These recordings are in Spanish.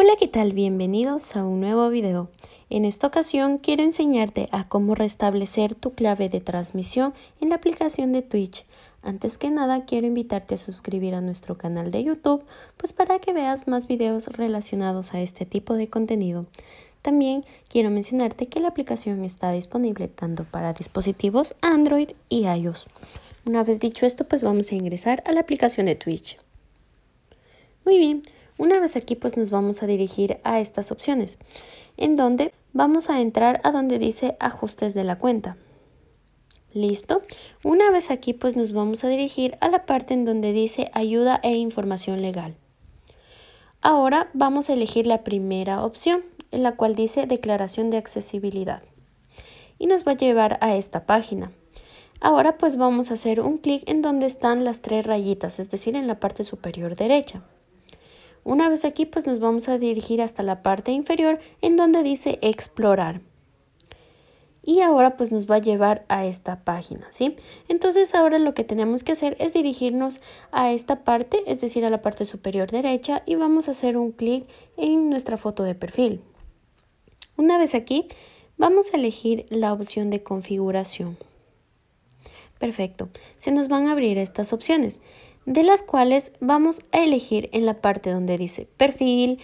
Hola, ¿qué tal? Bienvenidos a un nuevo video. En esta ocasión quiero enseñarte a cómo restablecer tu clave de transmisión en la aplicación de Twitch. Antes que nada, quiero invitarte a suscribir a nuestro canal de YouTube, pues para que veas más videos relacionados a este tipo de contenido. También quiero mencionarte que la aplicación está disponible tanto para dispositivos Android y iOS. Una vez dicho esto, pues vamos a ingresar a la aplicación de Twitch. Muy bien. Una vez aquí pues nos vamos a dirigir a estas opciones, en donde vamos a entrar a donde dice ajustes de la cuenta. Listo. Una vez aquí pues nos vamos a dirigir a la parte en donde dice ayuda e información legal. Ahora vamos a elegir la primera opción, en la cual dice declaración de accesibilidad. Y nos va a llevar a esta página. Ahora pues vamos a hacer un clic en donde están las tres rayitas, es decir, en la parte superior derecha. Una vez aquí, pues nos vamos a dirigir hasta la parte inferior en donde dice explorar. Y ahora pues nos va a llevar a esta página, ¿sí? Entonces ahora lo que tenemos que hacer es dirigirnos a esta parte, es decir, a la parte superior derecha y vamos a hacer un clic en nuestra foto de perfil. Una vez aquí, vamos a elegir la opción de configuración. Perfecto, se nos van a abrir estas opciones de las cuales vamos a elegir en la parte donde dice perfil,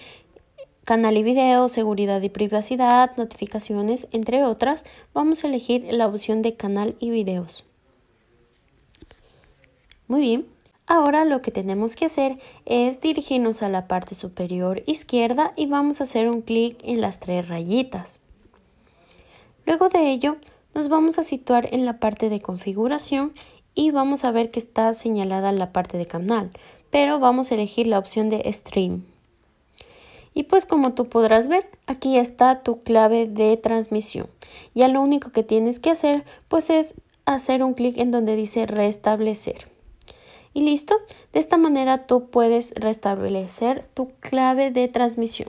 canal y video, seguridad y privacidad, notificaciones, entre otras, vamos a elegir la opción de canal y videos. Muy bien, ahora lo que tenemos que hacer es dirigirnos a la parte superior izquierda y vamos a hacer un clic en las tres rayitas. Luego de ello, nos vamos a situar en la parte de configuración y vamos a ver que está señalada la parte de canal, pero vamos a elegir la opción de stream. Y pues como tú podrás ver, aquí está tu clave de transmisión. Ya lo único que tienes que hacer pues es hacer un clic en donde dice restablecer. Y listo, de esta manera tú puedes restablecer tu clave de transmisión.